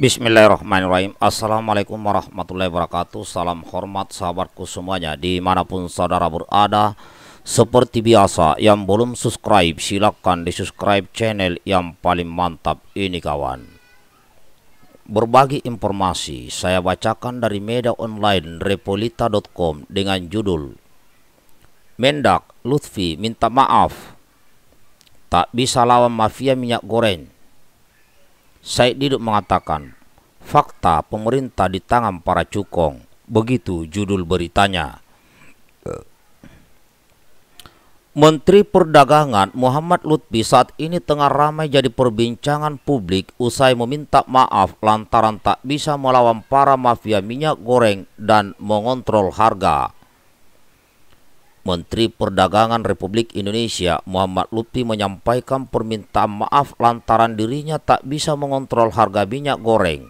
Bismillahirrahmanirrahim Assalamualaikum warahmatullahi wabarakatuh Salam hormat sahabatku semuanya Dimanapun saudara berada Seperti biasa yang belum subscribe Silahkan di subscribe channel yang paling mantap ini kawan Berbagi informasi Saya bacakan dari media online repolita.com Dengan judul Mendak Lutfi minta maaf Tak bisa lawan mafia minyak goreng Said Diduk mengatakan, fakta pemerintah di tangan para cukong, begitu judul beritanya. Menteri Perdagangan Muhammad Lutfi saat ini tengah ramai jadi perbincangan publik usai meminta maaf lantaran tak bisa melawan para mafia minyak goreng dan mengontrol harga. Menteri Perdagangan Republik Indonesia Muhammad Lutfi menyampaikan permintaan maaf lantaran dirinya tak bisa mengontrol harga minyak goreng.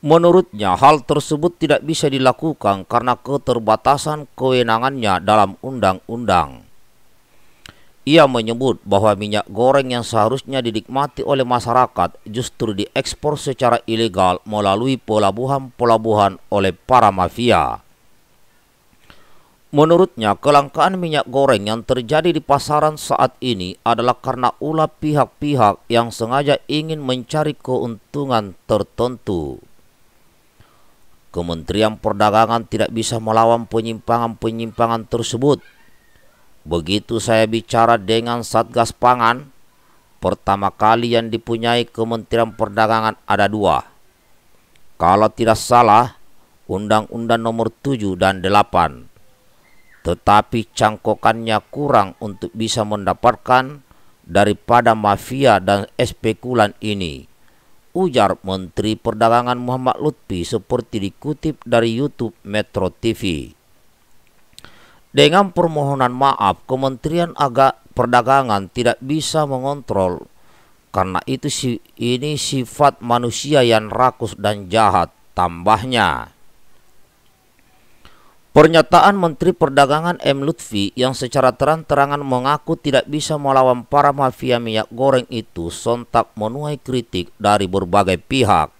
Menurutnya hal tersebut tidak bisa dilakukan karena keterbatasan kewenangannya dalam undang-undang. Ia menyebut bahwa minyak goreng yang seharusnya dinikmati oleh masyarakat justru diekspor secara ilegal melalui pelabuhan-pelabuhan oleh para mafia. Menurutnya, kelangkaan minyak goreng yang terjadi di pasaran saat ini adalah karena ulah pihak-pihak yang sengaja ingin mencari keuntungan tertentu. Kementerian Perdagangan tidak bisa melawan penyimpangan-penyimpangan tersebut. Begitu saya bicara dengan Satgas Pangan, pertama kali yang dipunyai Kementerian Perdagangan ada dua. Kalau tidak salah, Undang-Undang nomor 7 dan 8 tetapi cangkokannya kurang untuk bisa mendapatkan daripada mafia dan spekulan ini. Ujar Menteri Perdagangan Muhammad Lutfi seperti dikutip dari YouTube Metro TV. Dengan permohonan maaf, Kementerian Agak Perdagangan tidak bisa mengontrol karena itu si ini sifat manusia yang rakus dan jahat tambahnya. Pernyataan Menteri Perdagangan M. Lutfi yang secara terang-terangan mengaku tidak bisa melawan para mafia minyak goreng itu sontak menuai kritik dari berbagai pihak.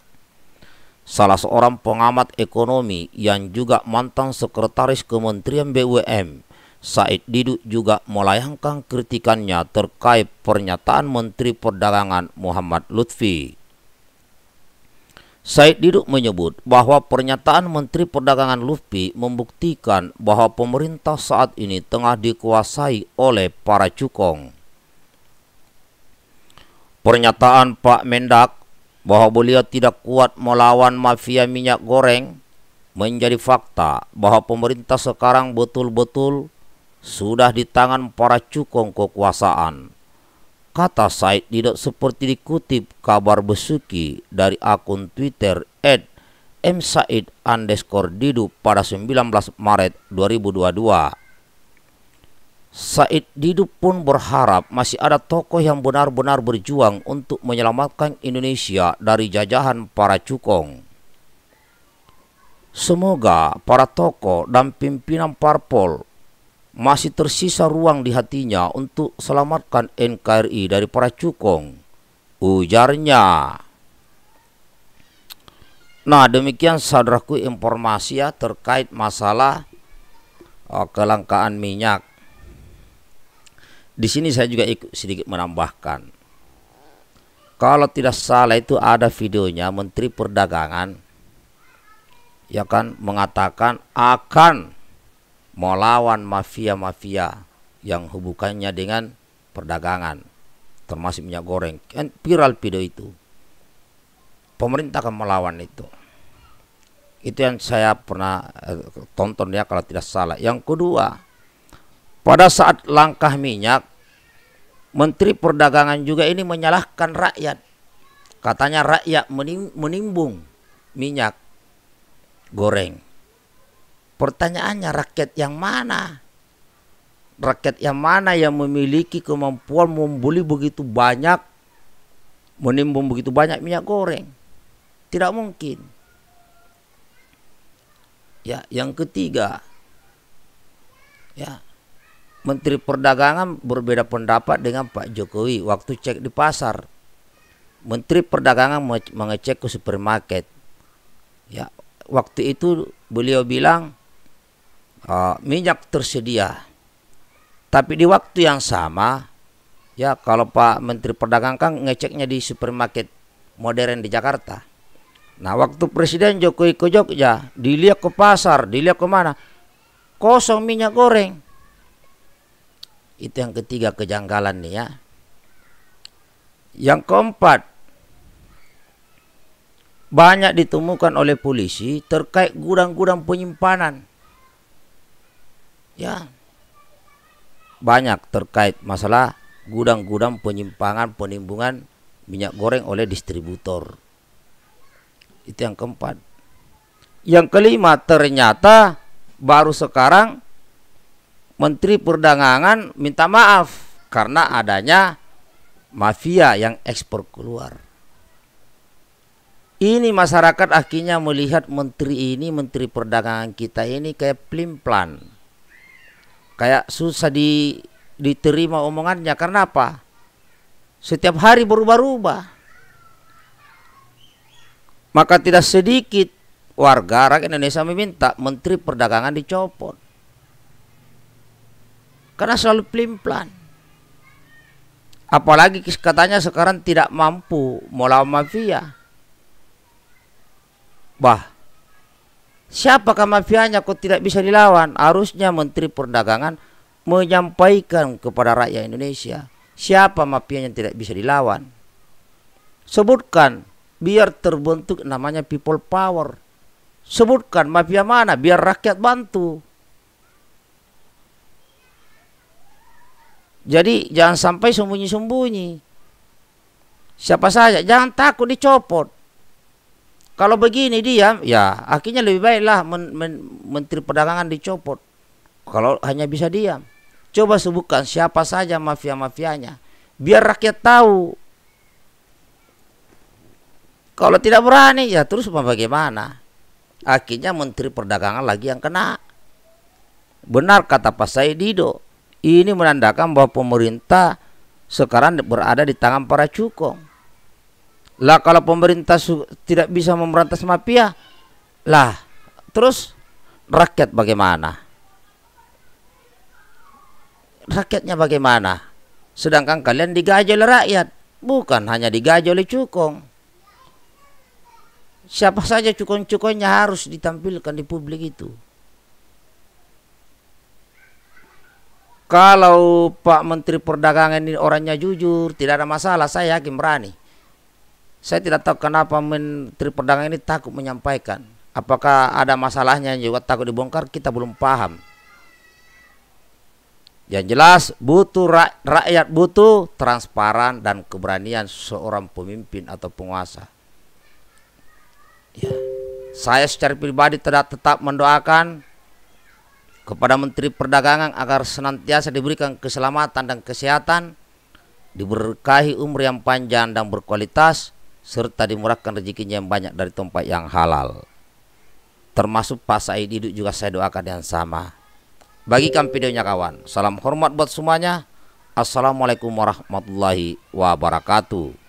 Salah seorang pengamat ekonomi yang juga mantan sekretaris Kementerian BUM, Said Didu juga melayangkan kritikannya terkait pernyataan Menteri Perdagangan Muhammad Lutfi. Said Diduk menyebut bahwa pernyataan Menteri Perdagangan Lutfi membuktikan bahwa pemerintah saat ini tengah dikuasai oleh para cukong. Pernyataan Pak Mendak bahwa beliau tidak kuat melawan mafia minyak goreng menjadi fakta bahwa pemerintah sekarang betul-betul sudah di tangan para cukong kekuasaan. Kata Said tidak seperti dikutip kabar Besuki dari akun Twitter at Said underscore didu pada 19 Maret 2022. Said Didu pun berharap masih ada tokoh yang benar-benar berjuang untuk menyelamatkan Indonesia dari jajahan para cukong. Semoga para tokoh dan pimpinan parpol masih tersisa ruang di hatinya untuk selamatkan NKRI dari para cukong. Ujarnya. Nah demikian saudaraku informasi ya terkait masalah oh, kelangkaan minyak. Di sini saya juga ikut sedikit menambahkan. Kalau tidak salah itu ada videonya Menteri Perdagangan ya kan mengatakan akan melawan mafia-mafia yang hubungannya dengan perdagangan termasuk minyak goreng kan viral video itu pemerintah akan melawan itu itu yang saya pernah eh, tonton ya kalau tidak salah yang kedua pada saat langkah minyak menteri perdagangan juga ini menyalahkan rakyat katanya rakyat menimbung minyak goreng Pertanyaannya rakyat yang mana? Rakyat yang mana yang memiliki kemampuan membeli begitu banyak, menimbun begitu banyak minyak goreng? Tidak mungkin. Ya, yang ketiga, ya, Menteri Perdagangan berbeda pendapat dengan Pak Jokowi waktu cek di pasar. Menteri Perdagangan mengecek ke supermarket. Ya, waktu itu beliau bilang uh, minyak tersedia. Tapi di waktu yang sama, ya kalau Pak Menteri Perdagangan kan ngeceknya di supermarket modern di Jakarta. Nah waktu Presiden Jokowi ke Jogja, dilihat ke pasar, dilihat kemana, kosong minyak goreng. Itu yang ketiga kejanggalan nih ya. Yang keempat, banyak ditemukan oleh polisi terkait gudang-gudang penyimpanan ya banyak terkait masalah gudang-gudang penyimpangan penimbungan minyak goreng oleh distributor. Itu yang keempat. Yang kelima, ternyata baru sekarang Menteri Perdagangan minta maaf karena adanya mafia yang ekspor keluar. Ini masyarakat akhirnya melihat menteri ini, menteri perdagangan kita ini kayak plimplan kayak susah di diterima omongannya karena apa? Setiap hari berubah-ubah. Maka tidak sedikit warga rakyat Indonesia meminta menteri perdagangan dicopot. Karena selalu pelimplan. Apalagi katanya sekarang tidak mampu melawan mafia. Bah, Siapakah mafianya kok tidak bisa dilawan? Harusnya Menteri Perdagangan menyampaikan kepada rakyat Indonesia siapa mafia yang tidak bisa dilawan. Sebutkan biar terbentuk namanya people power. Sebutkan mafia mana biar rakyat bantu. Jadi jangan sampai sembunyi-sembunyi. Siapa saja jangan takut dicopot. Kalau begini dia ya akhirnya lebih baiklah men men menteri perdagangan dicopot. Kalau hanya bisa diam. Coba sebutkan siapa saja mafia-mafianya. Biar rakyat tahu. Kalau tidak berani, ya terus bagaimana? Akhirnya menteri perdagangan lagi yang kena. Benar kata Pak Saidido. Ini menandakan bahwa pemerintah sekarang berada di tangan para cukong. Lah kalau pemerintah tidak bisa memberantas mafia, lah terus rakyat bagaimana? Rakyatnya bagaimana? Sedangkan kalian digaji oleh rakyat, bukan hanya digaji oleh cukong. Siapa saja cukong-cukongnya harus ditampilkan di publik itu. Kalau Pak Menteri Perdagangan ini orangnya jujur, tidak ada masalah, saya yakin berani saya tidak tahu kenapa Menteri Perdagangan ini takut menyampaikan. Apakah ada masalahnya yang juga takut dibongkar? Kita belum paham. Yang jelas butuh rakyat butuh transparan dan keberanian seorang pemimpin atau penguasa. Ya. Saya secara pribadi tetap tetap mendoakan kepada Menteri Perdagangan agar senantiasa diberikan keselamatan dan kesehatan, diberkahi umur yang panjang dan berkualitas, serta dimurahkan rezekinya yang banyak dari tempat yang halal. Termasuk pas Said duduk juga saya doakan yang sama. Bagikan videonya kawan. Salam hormat buat semuanya. Assalamualaikum warahmatullahi wabarakatuh.